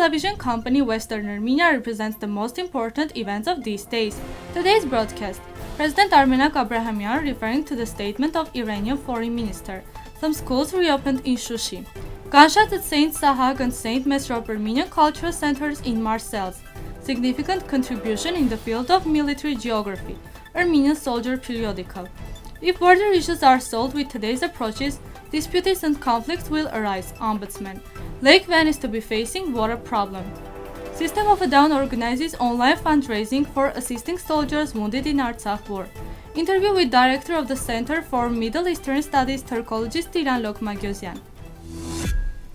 television company Western Armenia represents the most important events of these days. Today's broadcast, President Armenak Abrahamyan referring to the statement of Iranian Foreign Minister. Some schools reopened in Shushi. Gunshots at St. Sahag and St. Mesrop Armenian cultural centers in Marseilles. Significant contribution in the field of military geography. Armenian Soldier Periodical. If border issues are solved with today's approaches, disputes and conflicts will arise, Ombudsman. Lake Van is to be facing water problem. System of a Down organizes online fundraising for assisting soldiers wounded in Artsakh war. Interview with director of the Center for Middle Eastern Studies Turkologist Tiran Lokmagosyan.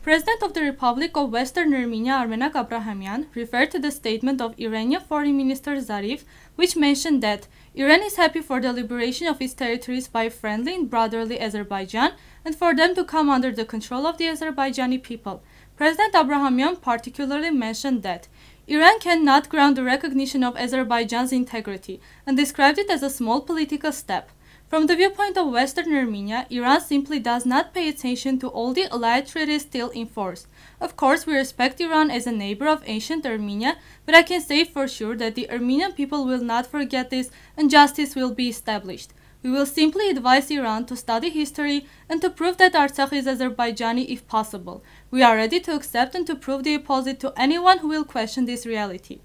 President of the Republic of Western Armenia Armenak Abrahamian referred to the statement of Iranian Foreign Minister Zarif, which mentioned that Iran is happy for the liberation of its territories by friendly and brotherly Azerbaijan and for them to come under the control of the Azerbaijani people. President Abrahamian particularly mentioned that Iran cannot ground the recognition of Azerbaijan's integrity and described it as a small political step. From the viewpoint of Western Armenia, Iran simply does not pay attention to all the allied treaties still in force. Of course, we respect Iran as a neighbor of ancient Armenia, but I can say for sure that the Armenian people will not forget this and justice will be established. We will simply advise Iran to study history and to prove that Artsakh is Azerbaijani if possible. We are ready to accept and to prove the opposite to anyone who will question this reality.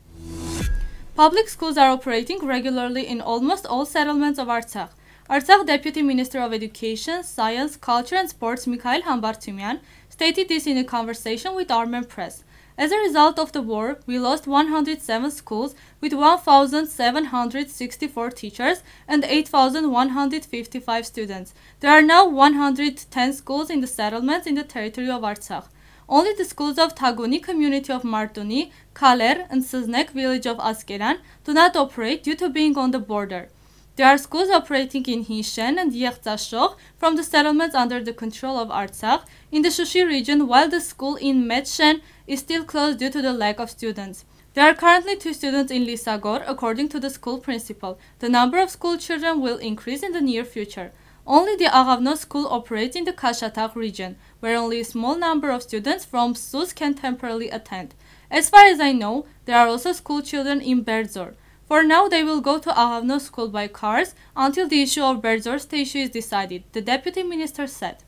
Public schools are operating regularly in almost all settlements of Artsakh. Artsakh Deputy Minister of Education, Science, Culture and Sports Mikhail Hambartumyan stated this in a conversation with Armen Press. As a result of the war, we lost 107 schools with 1,764 teachers and 8,155 students. There are now 110 schools in the settlements in the territory of Artsakh. Only the schools of Taguni community of Martuni, Kaler, and Siznek village of Askeran do not operate due to being on the border. There are schools operating in Hishen and Yerzashor from the settlements under the control of Artsakh in the Shushi region, while the school in Metshen is still closed due to the lack of students. There are currently two students in Lisagor, according to the school principal. The number of school children will increase in the near future. Only the Aravno school operates in the Kashatak region, where only a small number of students from SUS can temporarily attend. As far as I know, there are also school children in Berzor. For now, they will go to Ahavno school by cars until the issue of Berzors'ta station is decided, the deputy minister said.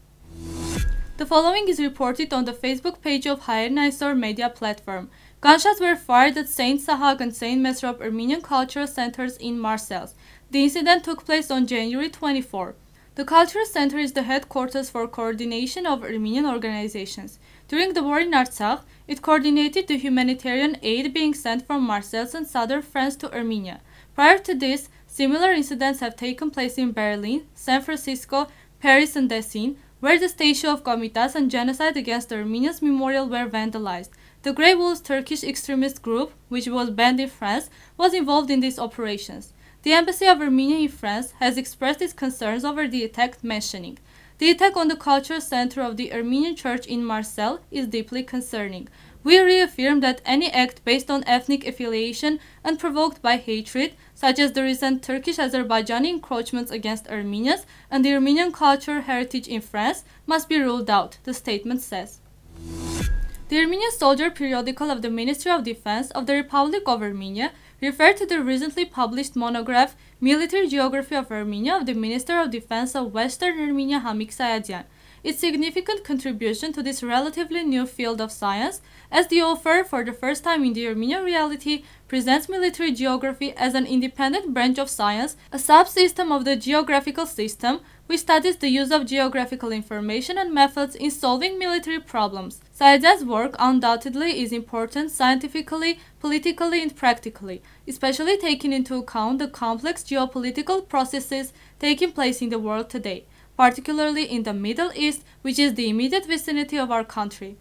The following is reported on the Facebook page of Hayr media platform. Gunshots were fired at Saint Sahag and Saint Mesrop Armenian cultural centers in Marseilles. The incident took place on January 24. The Cultural Center is the headquarters for coordination of Armenian organizations. During the war in Artsakh, it coordinated the humanitarian aid being sent from Marseilles and southern France to Armenia. Prior to this, similar incidents have taken place in Berlin, San Francisco, Paris, and Dessine, where the statue of Komitas and genocide against the Armenians memorial were vandalized. The Grey Wolves Turkish extremist group, which was banned in France, was involved in these operations. The Embassy of Armenia in France has expressed its concerns over the attack, mentioning, The attack on the cultural center of the Armenian Church in Marseille is deeply concerning. We reaffirm that any act based on ethnic affiliation and provoked by hatred, such as the recent Turkish Azerbaijani encroachments against Armenians and the Armenian cultural heritage in France, must be ruled out, the statement says. The Armenian Soldier periodical of the Ministry of Defense of the Republic of Armenia referred to the recently published monograph Military Geography of Armenia of the Minister of Defense of Western Armenia Hamik Sayadyan. Its significant contribution to this relatively new field of science, as the author, for the first time in the Armenian reality, presents military geography as an independent branch of science, a subsystem of the geographical system, which studies the use of geographical information and methods in solving military problems. Saeda's work undoubtedly is important scientifically, politically, and practically, especially taking into account the complex geopolitical processes taking place in the world today, particularly in the Middle East, which is the immediate vicinity of our country.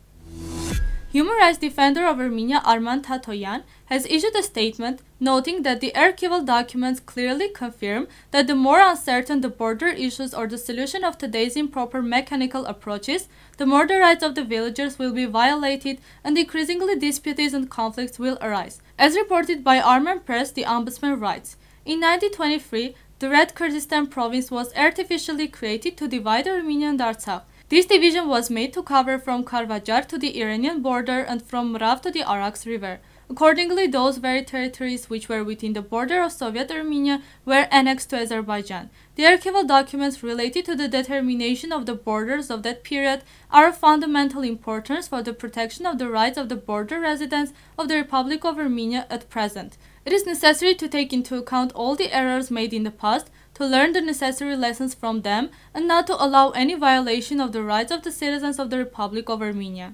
Human rights defender of Armenia Arman Tatoyan has issued a statement noting that the archival documents clearly confirm that the more uncertain the border issues or the solution of today's improper mechanical approaches, the more the rights of the villagers will be violated and increasingly disputes and conflicts will arise. As reported by Arman Press, the ombudsman writes, in 1923, the Red Kurdistan province was artificially created to divide Armenia and Artsakh, this division was made to cover from Karvajar to the Iranian border and from Murav to the Arax River. Accordingly, those very territories which were within the border of Soviet Armenia were annexed to Azerbaijan. The archival documents related to the determination of the borders of that period are of fundamental importance for the protection of the rights of the border residents of the Republic of Armenia at present. It is necessary to take into account all the errors made in the past to learn the necessary lessons from them and not to allow any violation of the rights of the citizens of the Republic of Armenia.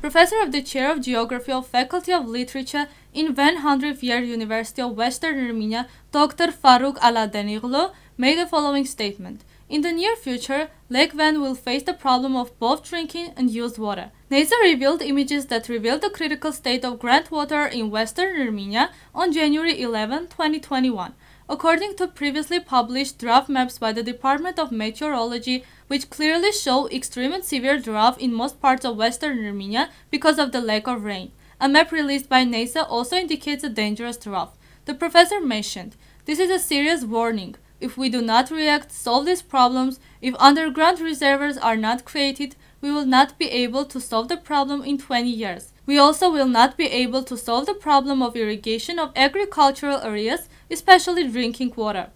Professor of the Chair of Geography of Faculty of Literature in Van Year University of Western Armenia, Dr. Faruk Aladenirlo, made the following statement. In the near future, Lake Van will face the problem of both drinking and used water. NASA revealed images that revealed the critical state of groundwater in western Armenia on January 11, 2021 according to previously published draft maps by the Department of Meteorology, which clearly show extreme and severe drought in most parts of western Armenia because of the lack of rain. A map released by NASA also indicates a dangerous drought. The professor mentioned, this is a serious warning. If we do not react, solve these problems, if underground reservoirs are not created, we will not be able to solve the problem in 20 years. We also will not be able to solve the problem of irrigation of agricultural areas especially drinking water.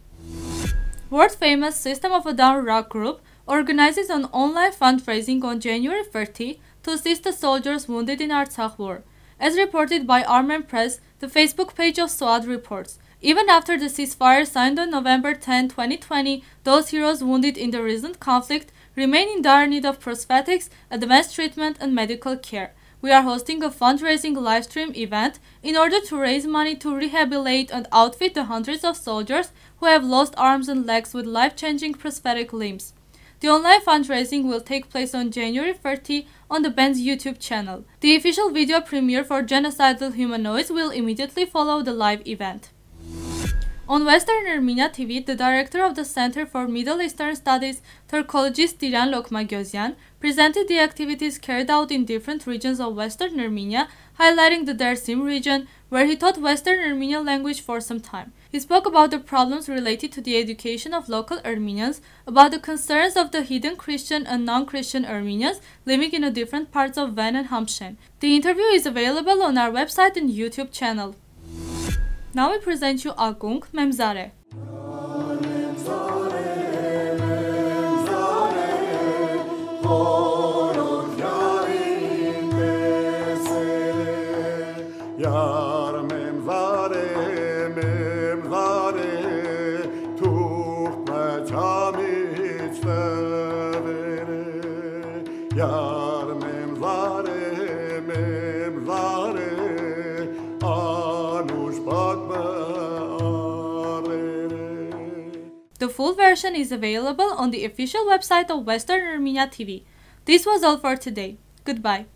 World-famous System of a Down rock group organizes an online fundraising on January 30 to assist the soldiers wounded in Artsakh war. As reported by Armen Press, the Facebook page of SWAD reports, even after the ceasefire signed on November 10, 2020, those heroes wounded in the recent conflict remain in dire need of prosthetics, advanced treatment, and medical care we are hosting a fundraising livestream event in order to raise money to rehabilitate and outfit the hundreds of soldiers who have lost arms and legs with life-changing prosthetic limbs. The online fundraising will take place on January 30 on the band's YouTube channel. The official video premiere for Genocidal Humanoids will immediately follow the live event. On Western Armenia TV, the director of the Center for Middle Eastern Studies, Turkologist Tiran Lokmagoyzian, presented the activities carried out in different regions of Western Armenia, highlighting the Dersim region, where he taught Western Armenian language for some time. He spoke about the problems related to the education of local Armenians, about the concerns of the hidden Christian and non-Christian Armenians living in the different parts of Van and Hamshen. The interview is available on our website and YouTube channel. Now we present you Akung Memzare. Yeah. full version is available on the official website of Western Armenia TV. This was all for today. Goodbye.